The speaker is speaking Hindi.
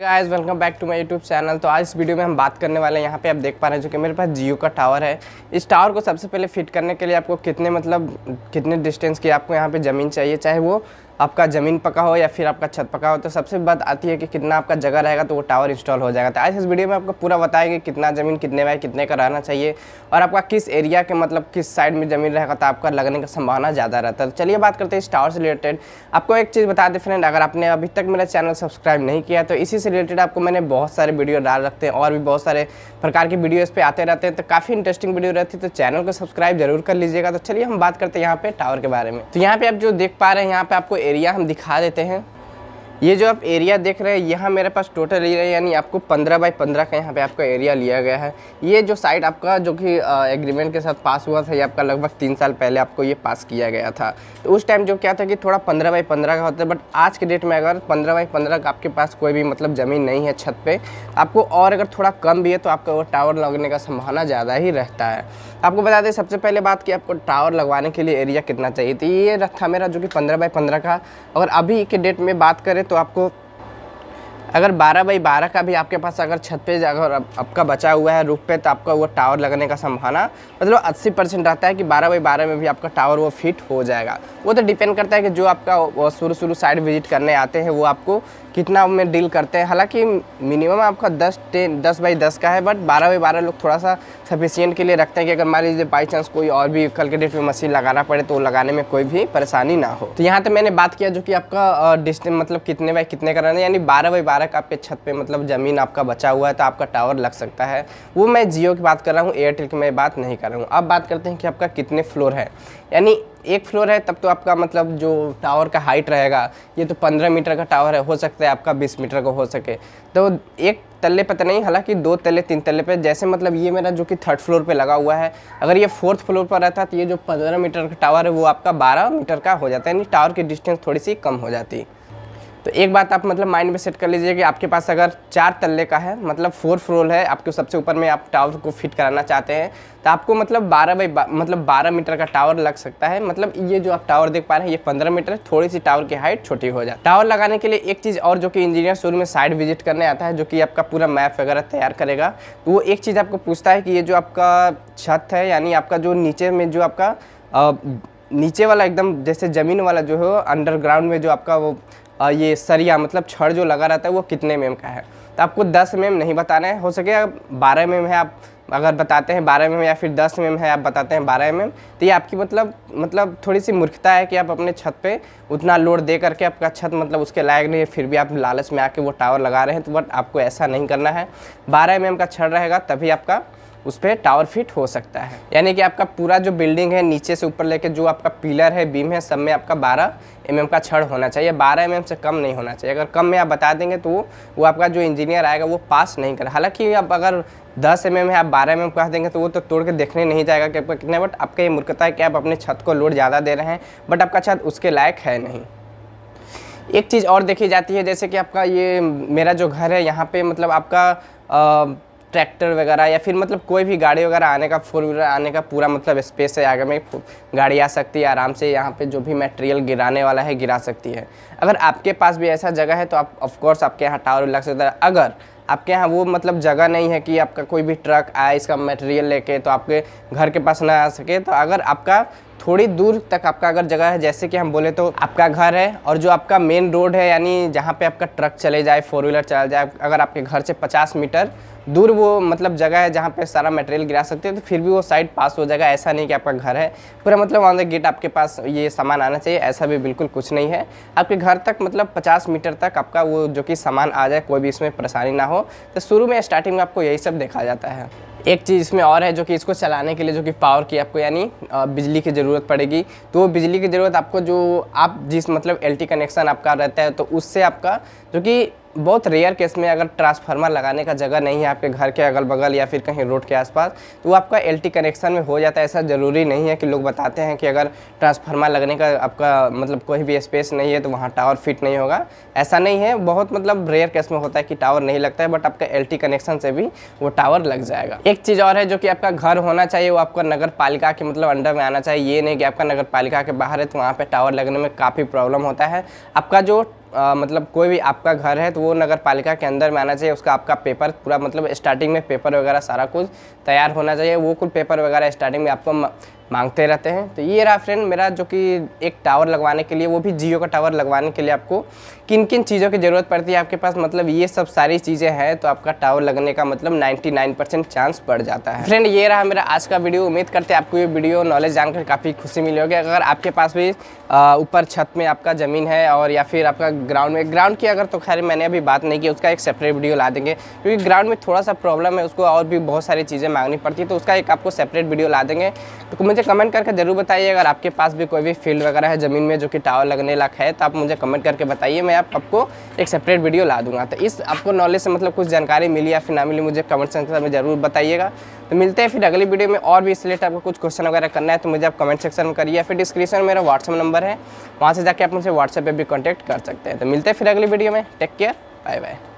guys welcome back to my YouTube channel तो आज इस वीडियो में हम बात करने वाले हैं यहाँ पे आप देख पा रहे हैं जो कि मेरे पास जियो का टावर है इस टावर को सबसे पहले फिट करने के लिए आपको कितने मतलब कितने डिस्टेंस की आपको यहाँ पे ज़मीन चाहिए चाहे वो आपका ज़मीन पका हो या फिर आपका छत पका हो तो सबसे बात आती है कि कितना आपका जगह रहेगा तो वो टावर इंस्टॉल हो जाएगा तो आज इस वीडियो में आपको पूरा बताएंगे कितना ज़मीन कितने बाय कितने का रहना चाहिए और आपका किस एरिया के मतलब किस साइड में ज़मीन रहेगा तो आपका लगने का संभावना ज़्यादा रहता है तो चलिए बात करते हैं इस टावर से रिलेटेड आपको एक चीज़ बता दें फ्रेंड अगर आपने अभी तक मेरा चैनल सब्सक्राइब नहीं किया तो इसी से रिलेटेड आपको मैंने बहुत सारे वीडियो डाल रखते हैं और भी बहुत सारे प्रकार के वीडियो इस पर आते रहते हैं तो काफ़ी इंटरेस्टिंग वीडियो रहती है तो चैनल को सब्सक्राइब जरूर कर लीजिएगा तो चलिए हम बात करते हैं यहाँ पे टावर के बारे में तो यहाँ पर आप जो देख पा रहे हैं यहाँ पर आपको एरिया हम दिखा देते हैं ये जो आप एरिया देख रहे हैं यहाँ मेरे पास टोटल एरिया यानी आपको 15 बाई 15 का यहाँ पे आपका एरिया लिया गया है ये जो साइट आपका जो कि एग्रीमेंट के साथ पास हुआ था ये आपका लगभग तीन साल पहले आपको ये पास किया गया था तो उस टाइम जो क्या था कि थोड़ा पंद्रह बाई पंद्रह का होता है बट आज के डेट में अगर पंद्रह बाई पंद्रह का आपके पास कोई भी मतलब ज़मीन नहीं है छत पर आपको और अगर थोड़ा कम भी है तो आपका वो टावर लगने का संभावना ज़्यादा ही रहता है आपको बता दें सबसे पहले बात कि आपको टावर लगवाने के लिए एरिया कितना चाहिए तो ये था मेरा जो कि पंद्रह बाई पंद्रह का अगर अभी के डेट में बात करें तो आपको अगर 12 बाई 12 का भी आपके पास अगर छत पे अगर आपका बचा हुआ है रूप पे तो आपका वो टावर लगने का संभावना मतलब 80 परसेंट रहता है कि 12 बाई 12 में भी आपका टावर वो फिट हो जाएगा वो तो डिपेंड करता है कि जो आपका शुरू शुरू साइड विजिट करने आते हैं वो आपको कितना में डील करते हैं हालांकि मिनिमम आपका दस टेन दस बाई दस का है बट बारह बाई बारह लोग थोड़ा सा सफिशियंट के लिए रखते हैं कि अगर मान लीजिए बाई चांस कोई और भी कल के डेट में मशीन लगाना पड़े तो लगाने में कोई भी परेशानी ना हो तो यहाँ तो मैंने बात किया जो कि आपका डिस्टेंस मतलब कितने बाई कितने का रहना यानी बारह बाई बारह कारक आपके छत पे मतलब ज़मीन आपका बचा हुआ है तो आपका टावर लग सकता है वो मैं जियो की बात कर रहा हूँ एयरटेल की मैं बात नहीं कर रहा हूँ अब बात करते हैं कि आपका कितने फ्लोर है यानी एक फ्लोर है तब तो आपका मतलब जो टावर का हाइट रहेगा ये तो पंद्रह मीटर का टावर है हो सकता है आपका बीस मीटर का हो सके तो एक तल्ले पर तो नहीं हालांकि दो तल्ले तीन तल्ले पे जैसे मतलब ये मेरा जो कि थर्ड फ्लोर पे लगा हुआ है अगर ये फोर्थ फ्लोर पर रहता तो ये जो पंद्रह मीटर का टावर है वो आपका बारह मीटर का हो जाता है यानी टावर की डिस्टेंस थोड़ी सी कम हो जाती है तो एक बात आप मतलब माइंड में सेट कर लीजिए कि आपके पास अगर चार तल्ले का है मतलब फोर फ्लोर है आपके सबसे ऊपर में आप टावर को फिट कराना चाहते हैं तो आपको मतलब 12 बाई बा, मतलब 12 मीटर का टावर लग सकता है मतलब ये जो आप टावर देख पा रहे हैं ये 15 मीटर थोड़ी सी टावर की हाइट छोटी हो जाए टावर लगाने के लिए एक चीज़ और जो कि इंजीनियर शोर में साइड विजिट करने आता है जो कि आपका पूरा मैप वगैरह तैयार करेगा तो वो एक चीज़ आपको पूछता है कि ये जो आपका छत है यानी आपका जो नीचे में जो आपका नीचे वाला एकदम जैसे ज़मीन वाला जो है अंडरग्राउंड में जो आपका वो ये सरिया मतलब छड़ जो लगा रहता है वो कितने एम का है तो आपको दस एम नहीं बताना है हो सके बारह एम है आप अगर बताते हैं बारह एम या फिर दस एम है आप बताते हैं बारह एम तो ये आपकी मतलब मतलब थोड़ी सी मूर्खता है कि आप अपने छत पे उतना लोड दे करके आपका छत मतलब उसके लायक नहीं है फिर भी आप लालच में आके वो टावर लगा रहे हैं तो बट आपको ऐसा नहीं करना है बारह एम का छड़ रहेगा तभी आपका उस पर टावर फिट हो सकता है यानी कि आपका पूरा जो बिल्डिंग है नीचे से ऊपर लेके जो आपका पिलर है बीम है सब में आपका 12 एम mm का छड़ होना चाहिए 12 एम mm से कम नहीं होना चाहिए अगर कम में आप बता देंगे तो वो वो आपका जो इंजीनियर आएगा वो पास नहीं करेगा हालांकि आप अगर दस एम mm है आप बारह एम mm कह देंगे तो वो तो तोड़ के देखने नहीं जाएगा कि आपका कितना बट आपका ये मूर्खता है कि आप अपने छत को लोड ज़्यादा दे रहे हैं बट आपका छत उसके लायक है नहीं एक चीज़ और देखी जाती है जैसे कि आपका ये मेरा जो घर है यहाँ पर मतलब आपका ट्रैक्टर वगैरह या फिर मतलब कोई भी गाड़ी वगैरह आने का फोर व्हीलर आने का पूरा मतलब स्पेस है आगे में गाड़ी आ सकती है आराम से यहाँ पे जो भी मटेरियल गिराने वाला है गिरा सकती है अगर आपके पास भी ऐसा जगह है तो आप ऑफकोर्स आपके यहाँ टावर लग सकता है अगर आपके यहाँ वो मतलब जगह नहीं है कि आपका कोई भी ट्रक आए इसका मटेरियल लेके तो आपके घर के पास ना आ सके तो अगर आपका थोड़ी दूर तक आपका अगर जगह है जैसे कि हम बोले तो आपका घर है और जो आपका मेन रोड है यानी जहाँ पे आपका ट्रक चले जाए फोर व्हीलर चला जाए अगर आपके घर से 50 मीटर दूर वो मतलब जगह है जहाँ पे सारा मटेरियल गिरा सकते हैं तो फिर भी वो साइड पास हो जाएगा ऐसा नहीं कि आपका घर है पूरा मतलब ऑन द गेट आपके पास ये सामान आना चाहिए ऐसा भी बिल्कुल कुछ नहीं है आपके घर तक मतलब 50 मीटर तक आपका वो जो कि सामान आ जाए कोई भी इसमें परेशानी ना हो तो शुरू में स्टार्टिंग में आपको यही सब देखा जाता है एक चीज़ इसमें और है जो कि इसको चलाने के लिए जो कि पावर की आपको यानी बिजली की ज़रूरत पड़ेगी तो बिजली की ज़रूरत आपको जो आप जिस मतलब एलटी कनेक्शन आपका रहता है तो उससे आपका जो कि बहुत रेयर केस में अगर ट्रांसफार्मर लगाने का जगह नहीं है आपके घर के अगल बगल या फिर कहीं रोड के आसपास तो आपका एलटी कनेक्शन में हो जाता है ऐसा ज़रूरी नहीं है कि लोग बताते हैं कि अगर ट्रांसफार्मर लगने का आपका मतलब कोई भी स्पेस नहीं है तो वहाँ टावर फिट नहीं होगा ऐसा नहीं है बहुत मतलब रेयर केस में होता है कि टावर नहीं लगता है बट आपका एल कनेक्शन से भी वो टावर लग जाएगा एक चीज़ और है जो कि आपका घर होना चाहिए वो आपका नगर के मतलब अंडर में आना चाहिए ये नहीं कि आपका नगर के बाहर है तो वहाँ पर टावर लगने में काफ़ी प्रॉब्लम होता है आपका जो आ, मतलब कोई भी आपका घर है तो वो नगर पालिका के अंदर में आना चाहिए उसका आपका पेपर पूरा मतलब स्टार्टिंग में पेपर वगैरह सारा कुछ तैयार होना चाहिए वो कुल पेपर वगैरह स्टार्टिंग में आपको मांगते रहते हैं तो ये रहा फ्रेंड मेरा जो कि एक टावर लगवाने के लिए वो भी जियो का टावर लगवाने के लिए आपको किन किन चीज़ों की ज़रूरत पड़ती है आपके पास मतलब ये सब सारी चीज़ें हैं तो आपका टावर लगने का मतलब 99 परसेंट चांस बढ़ जाता है फ्रेंड ये रहा मेरा आज का वीडियो उम्मीद करते हैं आपको ये वीडियो नॉलेज जानकर काफ़ी खुशी मिली होगी अगर आपके पास भी ऊपर छत में आपका ज़मीन है और या फिर आपका ग्राउंड में ग्राउंड की अगर तो खैर मैंने अभी बात नहीं की उसका एक सेपरेट वीडियो ला देंगे क्योंकि ग्राउंड में थोड़ा सा प्रॉब्लम है उसको और भी बहुत सारी चीज़ें मांगनी पड़ती है तो उसका एक आपको सेपरेट वीडियो ला देंगे तो मुझे कमेंट करके ज़रूर बताइए अगर आपके पास भी कोई भी फील्ड वगैरह है ज़मीन में जो कि टावर लगने लाख है तो आप मुझे कमेंट करके बताइए मैं आपको एक सेपरेट वीडियो ला दूंगा तो इस आपको नॉलेज से मतलब कुछ जानकारी मिली या फिर ना मिली मुझे कमेंट सेंसर में ज़रूर बताइएगा तो मिलते हैं फिर अगली वीडियो में और भी इस रिलेटेड आपको कुछ क्वेश्चन वगैरह करना है तो मुझे आप कमेंट सेक्शन में करिए फिर डिस्क्रिप्शन में मेरा व्हाट्सअप नंबर है वहाँ से जाके आप मुझे व्हाट्सएप पर भी कॉन्टैक्ट कर सकते हैं तो मिलते हैं फिर अगली वीडियो में टेक केयर बाय बाय